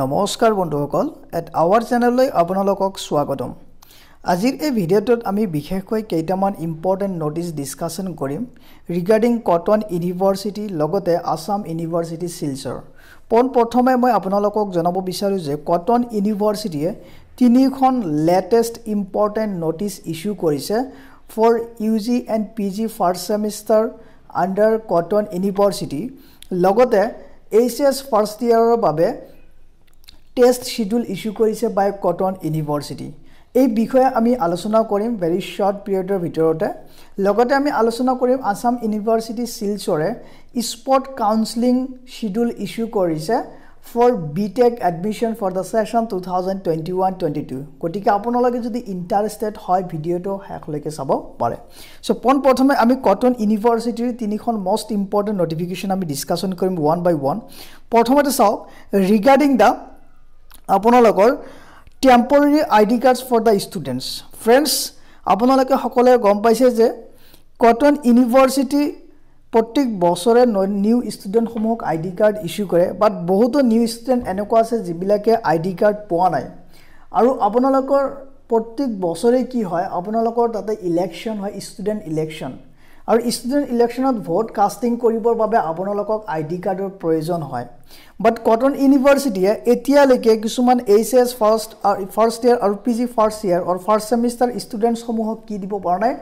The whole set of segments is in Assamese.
নমস্কাৰ বন্ধুসকল এট আৱাৰ চেনেললৈ আপোনালোকক স্বাগতম আজিৰ এই ভিডিঅ'টোত আমি বিশেষকৈ কেইটামান ইম্পৰ্টেণ্ট ন'টিছ ডিছকাশ্যন কৰিম ৰিগাৰ্ডিং কটন ইউনিভাৰ্চিটি লগতে আছাম ইউনিভাৰ্চিটি শিলচৰ পোনপ্ৰথমে মই আপোনালোকক জনাব বিচাৰোঁ যে কটন ইউনিভাৰ্চিটিয়ে তিনিখন লেটেষ্ট ইম্পৰ্টেণ্ট ন'টিছ ইছ্যু কৰিছে for U G and P G first semester under Cotton University লগতে এইচ এছ ফাৰ্ষ্ট ইয়াৰৰ বাবে টেষ্ট শ্বিডিউল ইছ্যু কৰিছে বাই কটন ইউনিভাৰ্চিটি এই বিষয়ে আমি আলোচনা কৰিম ভেৰি শ্বৰ্ট পিৰিয়ডৰ ভিতৰতে লগতে আমি আলোচনা কৰিম আছাম ইউনিভাৰ্চিটি শিলচৰে স্পৰ্ট কাউন্সিলিং শ্বিডিউল ইছ্যু কৰিছে for B tech admission for the session two thousand twenty one twenty two গতিকে আপোনালোকে যদি ইণ্টাৰেষ্টেড হয় ভিডিঅ'টো শেষলৈকে চাব পাৰে চ' পোনপ্ৰথমে আমি কটন ইউনিভাৰ্চিটিৰ তিনিখন মষ্ট ইম্পৰ্টেণ্ট নটিফিকেশ্যন আমি ডিছকাশ্যন কৰিম ওৱান বাই ওৱান প্ৰথমতে চাওক ৰিগাৰ্ডিং দ্য আপোনালোকৰ temporary I D cards for the students friends আপোনালোকে সকলোৱে গম পাইছে যে কটন ইউনিভাৰ্চিটি প্ৰত্যেক বছৰে নিউ ষ্টুডেণ্টসমূহক আই ডি কাৰ্ড ইছ্যু কৰে বাট বহুতো নিউ ষ্টুডেণ্ট এনেকুৱা আছে যিবিলাকে আই ডি কাৰ্ড পোৱা নাই আৰু আপোনালোকৰ প্ৰত্যেক বছৰে কি হয় আপোনালোকৰ তাতে ইলেকশ্যন হয় ষ্টুডেণ্ট ইলেকশ্যন আৰু ষ্টুডেণ্ট ইলেকশ্যনত ভোট কাষ্টিং কৰিবৰ বাবে আপোনালোকক আই ডি কাৰ্ডৰ প্ৰয়োজন হয় বাট কটন ইউনিভাৰ্চিটিয়ে এতিয়ালৈকে কিছুমান H S first first year আৰু পি জি ফাৰ্ষ্ট ইয়েৰ আৰু ফাৰ্ষ্ট ছেমিষ্টাৰ ষ্টুডেণ্টছসমূহক কি দিব পৰা নাই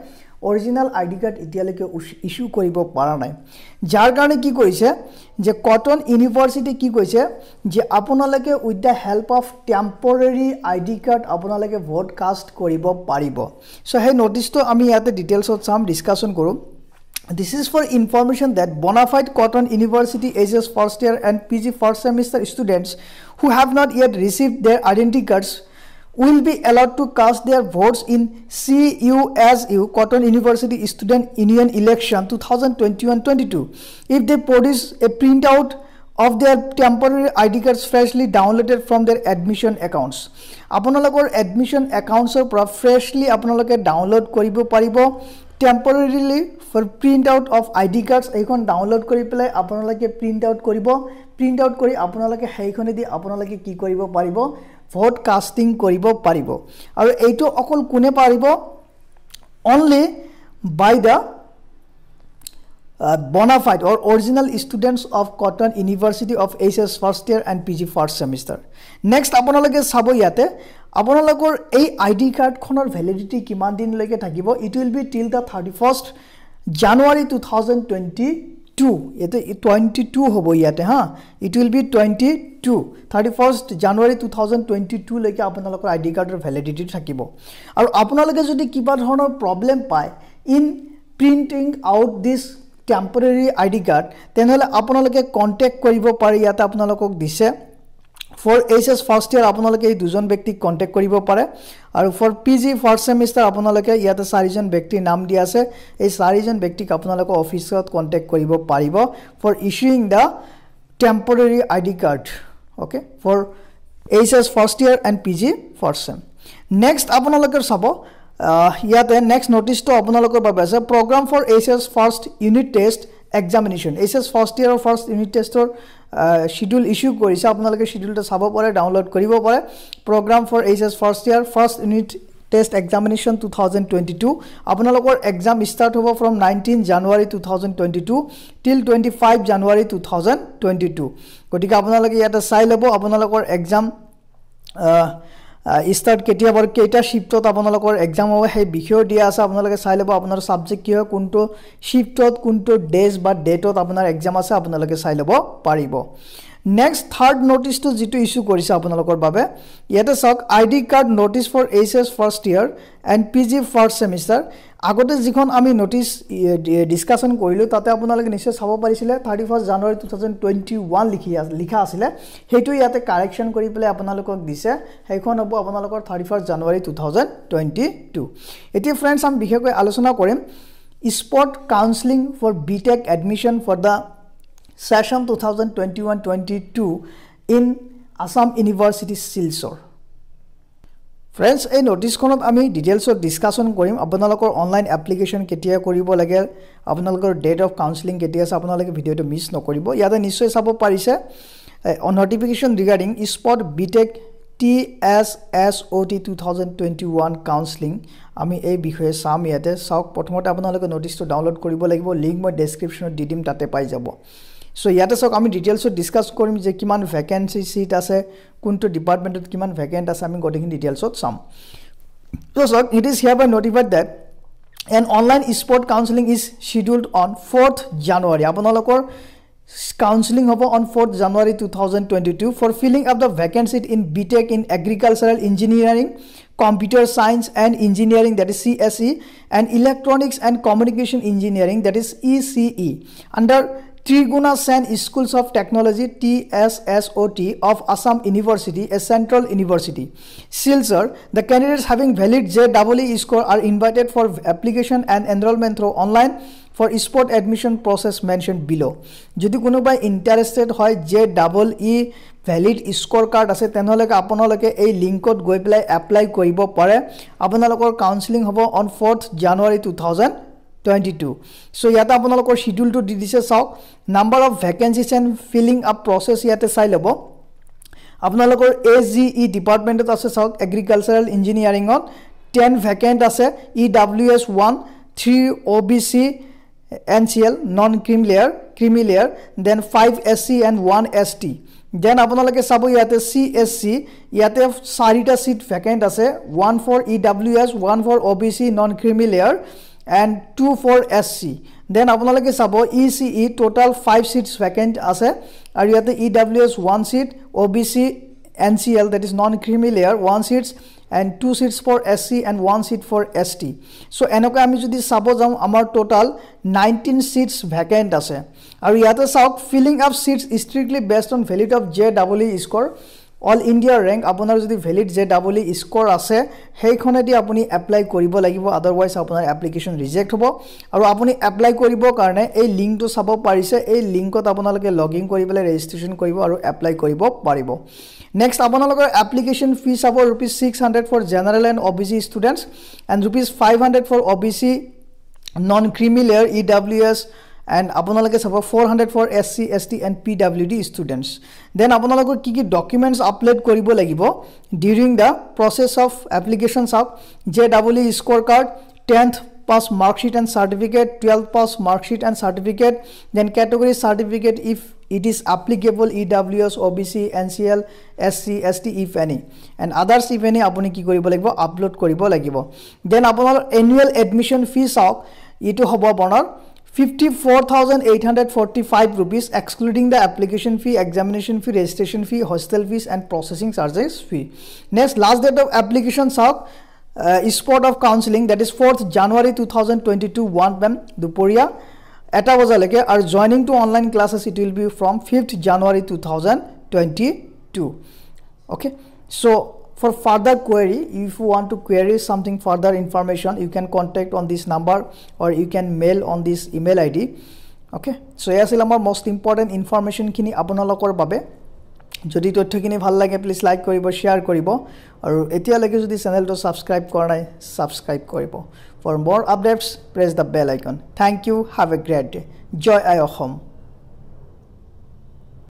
অৰিজিনেল আই ডি কাৰ্ড এতিয়ালৈকে ইছ্যু কৰিব পৰা নাই যাৰ কাৰণে কি কৰিছে যে কটন ইউনিভাৰ্চিটি কি কৈছে যে আপোনালোকে with the help of temporary I D card আপোনালোকে ভোট কাষ্ট কৰিব পাৰিব চ' সেই ন'টিছটো আমি ইয়াতে ডিটেইলছত চাম ডিছকাশ্যন কৰোঁ this is for information that bonafide Cotton University H S first year and P G first semester students who have not yet received their identity cards will be allowed to cast their votes in C U S U Cotton University student union election two thousand twenty one twenty two if they produce a print out of their temporary I D cards freshly downloaded from their admission accounts আপোনালোকৰ এডমিশ্যন একাউণ্টছৰ পৰা ফ্ৰেছলি আপোনালোকে ডাউনলোড কৰিব পাৰিব temporarily for print out of I D cards এইখন ডাউনলোড কৰি পেলাই আপোনালোকে প্ৰিণ্ট আউট কৰিব প্ৰিণ্ট আউট কৰি আপোনালোকে সেইখনেদি আপোনালোকে কি কৰিব পাৰিব ভোট কাষ্টিং কৰিব পাৰিব আৰু এইটো অকল কোনে পাৰিব only by the bonafide or original students of Cotton University of H S first year and P G first semester next আপোনালোকে চাব ইয়াতে আপোনালোকৰ এই আই ডি কাৰ্ডখনৰ ভেলিডিটি কিমান দিনলৈকে থাকিব it will be till the thirty first January two thousand twenty two ইয়াতে টুৱেণ্টি টু হ'ব ইয়াতে হা it will be twenty two thirty first January two thousand twenty টুলৈকে আপোনালোকৰ আই ডি কাৰ্ডৰ ভেলিডিটি থাকিব আৰু আপোনালোকে যদি কিবা ধৰণৰ প্ৰব্লেম পায় in printing out this temporary I D card তেনেহ'লে আপোনালোকে কণ্টেক্ট কৰিব পাৰি ইয়াতে আপোনালোকক দিছে for H S first year আপোনালোকে এই দুজন ব্যক্তিক কণ্টেক্ট কৰিব পাৰে আৰু for P G first semester আপোনালোকে ইয়াতে চাৰিজন ব্যক্তিৰ নাম দিয়া আছে এই চাৰিজন ব্যক্তিক আপোনালোকৰ অফিচত কণ্টেক্ট কৰিব পাৰিব for issuing the temporary I D card okay for H S first year and P G first sem next আপোনালোকে চাব ইয়াতে নেক্সট ন'টিছটো আপোনালোকৰ বাবে আছে programme for H S first unit test examination H S first ইয়াৰৰ ফাৰ্ষ্ট ইউনিট টেষ্টৰ শ্বিডিউল ইছ্যু কৰিছে আপোনালোকে শ্বিডিউলটো চাব পাৰে ডাউনলোড কৰিব পাৰে programme for H S first year first unit test examination two thousand twenty two আপোনালোকৰ এক্সাম ষ্টাৰ্ট হ'ব from nineteen January two thousand twenty two till twenty five January two thousand twenty two গতিকে আপোনালোকে ইয়াতে চাই ল'ব আপোনালোকৰ এক্সাম ষ্টাৰ্ট কেতিয়া বাৰু কেইটা শ্বিফ্টত আপোনালোকৰ এক্সাম হ'ব সেই বিষয়েও দিয়া আছে আপোনালোকে চাই ল'ব আপোনাৰ ছাবজেক্ট কি হয় কোনটো শ্বিফ্টত কোনটো ডেজ বা ডেটত আপোনাৰ এক্সাম আছে আপোনালোকে চাই ল'ব পাৰিব নেক্সট থাৰ্ড নটিচটো যিটো ইছ্যু কৰিছে আপোনালোকৰ বাবে ইয়াতে চাওক I D card notice for H S first year and P G first semester আগতে যিখন আমি নটিচ ডিছকাশ্যন কৰিলোঁ তাতে আপোনালোকে নিশ্চয় চাব পাৰিছিলে thirty first January two thousand twenty one লিখি লিখা আছিলে সেইটো ইয়াতে কাৰেকশ্যন কৰি পেলাই আপোনালোকক দিছে সেইখন হ'ব আপোনালোকৰ thirty first January two thousand twenty two এতিয়া ফ্ৰেণ্ডছ আমি বিশেষকৈ আলোচনা কৰিম spot counselling for B tech admission for the session 2021-22 in Assam University Silsor. Friends এই নটিছখনত আমি ডিটেইলছত ডিছকাশ্যন কৰিম আপোনালোকৰ অনলাইন এপ্লিকেশ্যন কেতিয়া কৰিব লাগে আপোনালোকৰ ডেট অফ কাউন্সেলিং কেতিয়া আছে আপোনালোকে ভিডিঅ'টো মিছ নকৰিব ইয়াতে নিশ্চয় চাব পাৰিছে notification regarding spot B tech T S S O' T two thousand twenty one counselling আমি এই বিষয়ে চাম ইয়াতে চাওক প্ৰথমতে আপোনালোকে নটিছটো ডাউনলোড কৰিব লাগিব লিংক মই ডেছক্ৰিপশ্যনত দি দিম তাতে পাই যাব চ' ইয়াতে চাওক আমি ডিটেইলছত ডিছকাছ কৰিম যে কিমান ভেকেঞ্চি ছিট আছে কোনটো ডিপাৰ্টমেণ্টত কিমান ভেকেণ্ট আছে আমি গোটেইখিনি ডিটেইলছত চাম চ' চাওক it is here by notified that an online spot counselling is scheduled on fourth January আপোনালোকৰ কাউন্সিলিং হ'ব on fourth January two thousand twenty two for filling up the vacancy in B tech in agricultural engineering computer science and engineering that is C S E and electronics and communication engineering that is E E under Triguna Sen schools of technology T S S O' T of Assam University a central university Silchar the candidates having valid J double E score are invited for application and enrolment through' online for spot admission process mentioned below' যদি কোনোবাই ইণ্টাৰেষ্টেড হয় J double E valid score card আছে তেনেহ'লে আপোনালোকে এই লিংকত গৈ পেলাই এপ্লাই কৰিব পাৰে আপোনালোকৰ কাউঞ্চেলিং হ'ব on fourth January two thousand twenty two so' ইয়াতে আপোনালোকৰ শ্বিডিউলটো দি দিছে চাওক number of vacancies and filling up process ইয়াতে চাই ল'ব আপোনালোকৰ এ জি ই ডিপাৰ্টমেণ্টত আছে চাওক এগ্ৰিকালচাৰেল ইঞ্জিনিয়াৰিঙত টেন ভেকেণ্ট আছে E W S one three O' B C N C L non cream layer creamy layer then five S C and one S T then আপোনালোকে চাব ইয়াতে চি এছ চি ইয়াতে চাৰিটা ছিট ভেকেণ্ট আছে one for E W S one for O' B C non creamy and two for S C then আপোনালোকে চাব E C E total five seats vacant আছে আৰু ইয়াতে ই W S one seat O' B C N C L that is non creamy layer one seats and two seats for S C and one seat for S T so' এনেকৈ আমি যদি চাব যাওঁ আমাৰ টোটেল নাইনটিন ছিটছ ভেকেণ্ট আছে আৰু ইয়াতে চাওক filling of seats strictly based on valid of J double E score all ইণ্ডিয়াৰ ৰেংক আপোনাৰ যদি valid J double E score আছে সেইখনেদি আপুনি এপ্লাই কৰিব লাগিব আদাৰৱাইজ আপোনাৰ এপ্লিকেশ্যন ৰিজেক্ট হ'ব আৰু আপুনি এপ্লাই কৰিবৰ কাৰণে এই লিংকটো চাব পাৰিছে এই লিংকত আপোনালোকে লগ ইন কৰি পেলাই ৰেজিষ্ট্ৰেশ্যন কৰিব আৰু এপ্লাই কৰিব পাৰিব নেক্সট আপোনালোকৰ এপ্লিকেশ্যন ফি চাব rupees six hundred for general and O' B C students and rupees five hundred for O' B C non creamy layer E W S and আপোনালোকে চাব four hundred for S C S T and P W D students then আপোনালোকৰ কি কি ডকুমেণ্টছ আপলোড কৰিব লাগিব during the process of application চাওক J double E score card tenth pass marksheet and certificate twelve pass marksheet and certificate then category certificate if it is applicable E W S O' B C N C L S C S T if any and others if any আপুনি কি কৰিব লাগিব আপলোড কৰিব লাগিব দেন আপোনাৰ এনুৱেল এডমিশ্যন ফি চাওক এইটো হ'ব আপোনাৰ 54,845 rupees excluding the application fee, examination fee, registration fee, hostel fees and processing charges fee. Next last date of application is uh, spot of counseling that is 4th January 2022 1 pm Duporia এটা বজালৈকে আৰু joining to online classes it will be from fifth January two thousand twenty for further query if you want to query something further information you can contact on this number or you can mail on this email id okay so yes ilamar most important information kini abonalokor babe jodi totthokini bhal lage please like koribo share koribo aru etia lage jodi channel to subscribe koranai subscribe koribo for more updates press the bell icon thank you have a great day joy ayo home